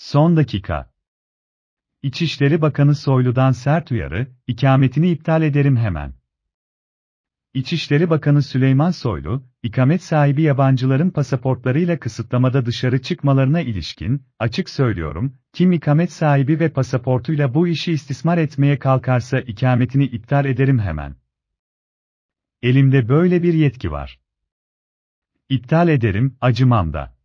Son dakika. İçişleri Bakanı Soylu'dan sert uyarı, ikametini iptal ederim hemen. İçişleri Bakanı Süleyman Soylu, ikamet sahibi yabancıların pasaportlarıyla kısıtlamada dışarı çıkmalarına ilişkin, açık söylüyorum, kim ikamet sahibi ve pasaportuyla bu işi istismar etmeye kalkarsa ikametini iptal ederim hemen. Elimde böyle bir yetki var. İptal ederim, acımam da.